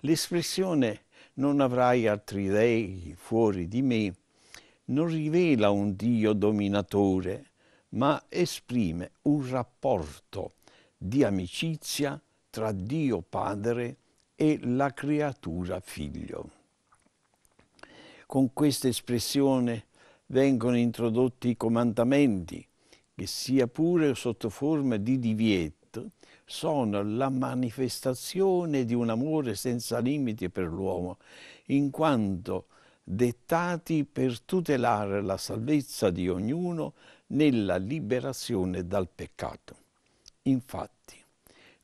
L'espressione non avrai altri dei fuori di me non rivela un Dio dominatore, ma esprime un rapporto di amicizia tra Dio Padre e la creatura Figlio. Con questa espressione vengono introdotti i comandamenti, che sia pure sotto forma di divieto, sono la manifestazione di un amore senza limiti per l'uomo, in quanto dettati per tutelare la salvezza di ognuno nella liberazione dal peccato. Infatti,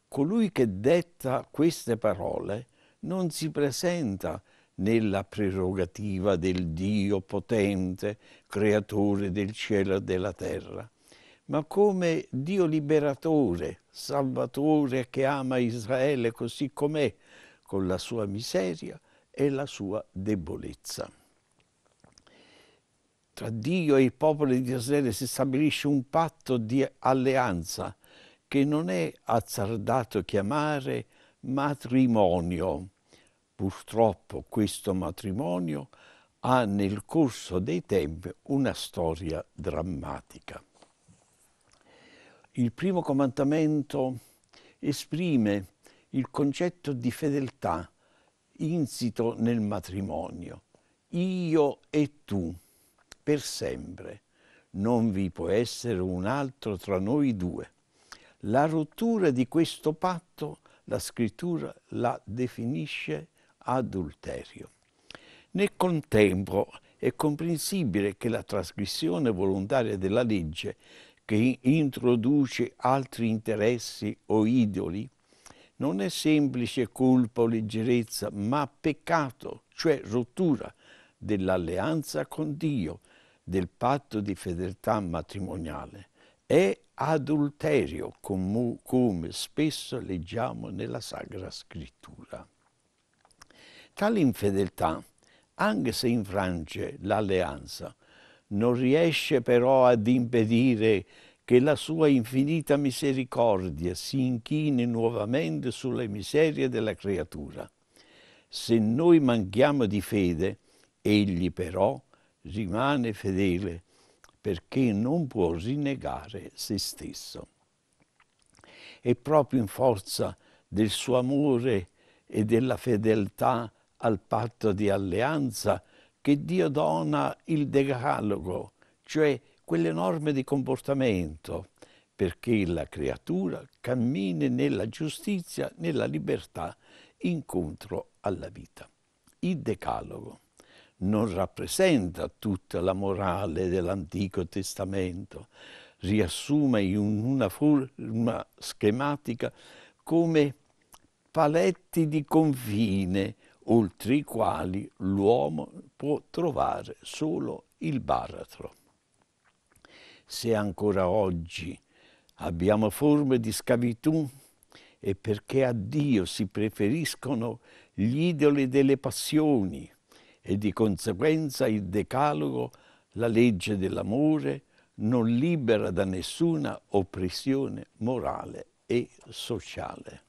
colui che detta queste parole non si presenta nella prerogativa del Dio potente, creatore del cielo e della terra, ma come Dio liberatore, salvatore che ama Israele così com'è, con la sua miseria e la sua debolezza. Tra Dio e il popolo di Israele si stabilisce un patto di alleanza che non è azzardato chiamare matrimonio. Purtroppo questo matrimonio ha nel corso dei tempi una storia drammatica il primo comandamento esprime il concetto di fedeltà insito nel matrimonio. Io e tu, per sempre. Non vi può essere un altro tra noi due. La rottura di questo patto la scrittura la definisce adulterio. Nel contempo è comprensibile che la trasgressione volontaria della legge che introduce altri interessi o idoli, non è semplice colpa o leggerezza, ma peccato, cioè rottura dell'alleanza con Dio, del patto di fedeltà matrimoniale. È adulterio, come spesso leggiamo nella Sagra Scrittura. Tale infedeltà, anche se infrange l'alleanza, non riesce però ad impedire che la sua infinita misericordia si inchini nuovamente sulle miserie della creatura. Se noi manchiamo di fede, egli però rimane fedele perché non può rinnegare se stesso. E proprio in forza del suo amore e della fedeltà al patto di alleanza che Dio dona il decalogo, cioè quelle norme di comportamento, perché la creatura cammini nella giustizia, nella libertà, incontro alla vita. Il decalogo non rappresenta tutta la morale dell'Antico Testamento, riassume in una forma schematica come paletti di confine oltre i quali l'uomo può trovare solo il baratro. Se ancora oggi abbiamo forme di schiavitù è perché a Dio si preferiscono gli idoli delle passioni e di conseguenza il decalogo, la legge dell'amore, non libera da nessuna oppressione morale e sociale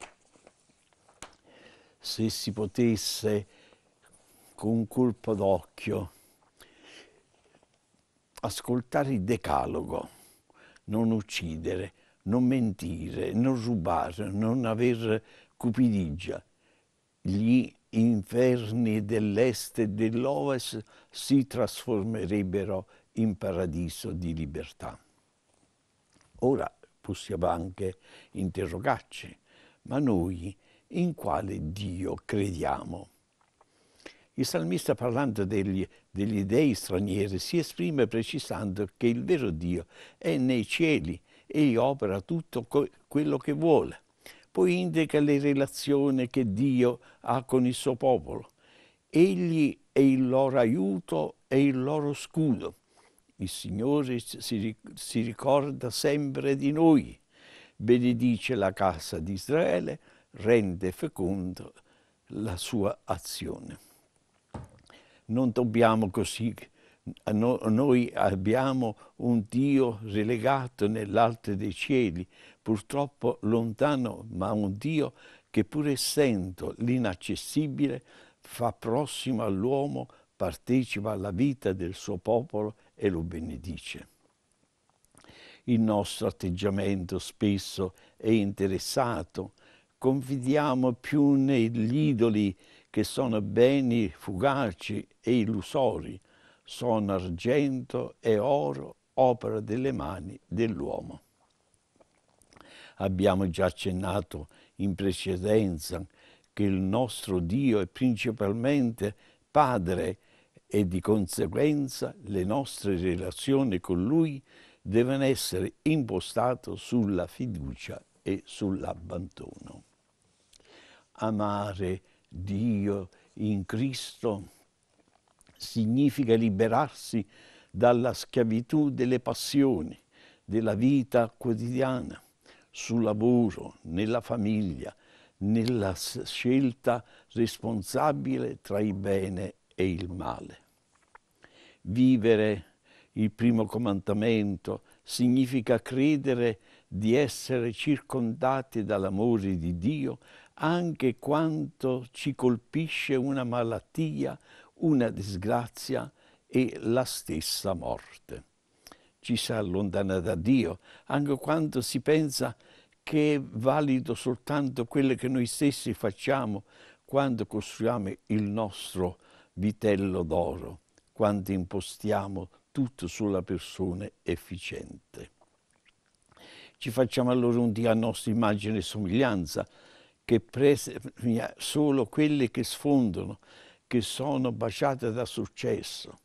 se si potesse con un colpo d'occhio ascoltare il decalogo, non uccidere, non mentire, non rubare, non aver cupidigia, gli inferni dell'est e dell'ovest si trasformerebbero in paradiso di libertà. Ora possiamo anche interrogarci, ma noi in quale Dio crediamo. Il salmista parlando degli, degli dei stranieri si esprime precisando che il vero Dio è nei cieli e opera tutto quello che vuole. Poi indica le relazioni che Dio ha con il suo popolo. Egli è il loro aiuto e il loro scudo. Il Signore si, si ricorda sempre di noi. Benedice la casa di Israele rende feconda la sua azione. Non dobbiamo così, no, noi abbiamo un Dio relegato nell'alto dei cieli, purtroppo lontano, ma un Dio che pur essendo l'inaccessibile fa prossimo all'uomo, partecipa alla vita del suo popolo e lo benedice il nostro atteggiamento spesso è interessato confidiamo più negli idoli che sono beni fugaci e illusori, sono argento e oro, opera delle mani dell'uomo. Abbiamo già accennato in precedenza che il nostro Dio è principalmente Padre e di conseguenza le nostre relazioni con Lui devono essere impostate sulla fiducia e sull'abbandono amare Dio in Cristo significa liberarsi dalla schiavitù delle passioni, della vita quotidiana, sul lavoro, nella famiglia, nella scelta responsabile tra il bene e il male. Vivere il primo comandamento significa credere di essere circondati dall'amore di Dio anche quando ci colpisce una malattia, una disgrazia e la stessa morte. Ci si allontana da Dio anche quando si pensa che è valido soltanto quello che noi stessi facciamo quando costruiamo il nostro vitello d'oro, quando impostiamo tutto sulla persona efficiente. Ci facciamo allora un Dio a nostra immagine e somiglianza, che premia solo quelle che sfondano, che sono baciate da successo.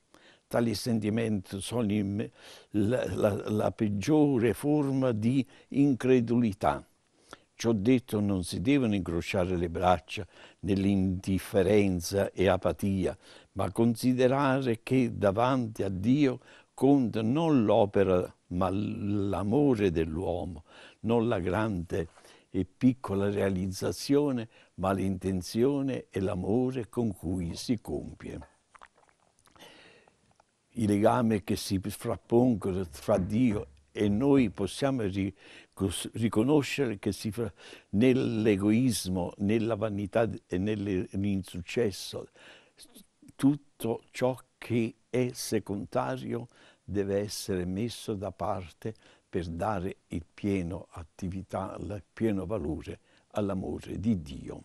Tali sentimenti sono in, la, la, la peggiore forma di incredulità. Ciò detto non si devono incrociare le braccia nell'indifferenza e apatia, ma considerare che davanti a Dio conta non l'opera ma l'amore dell'uomo, non la grande e piccola realizzazione, ma l'intenzione e l'amore con cui si compie. I legami che si frappongono fra Dio e noi possiamo riconoscere che nell'egoismo, nella vanità e nell'insuccesso, tutto ciò che è secondario deve essere messo da parte per dare il pieno attività, il pieno valore all'amore di Dio.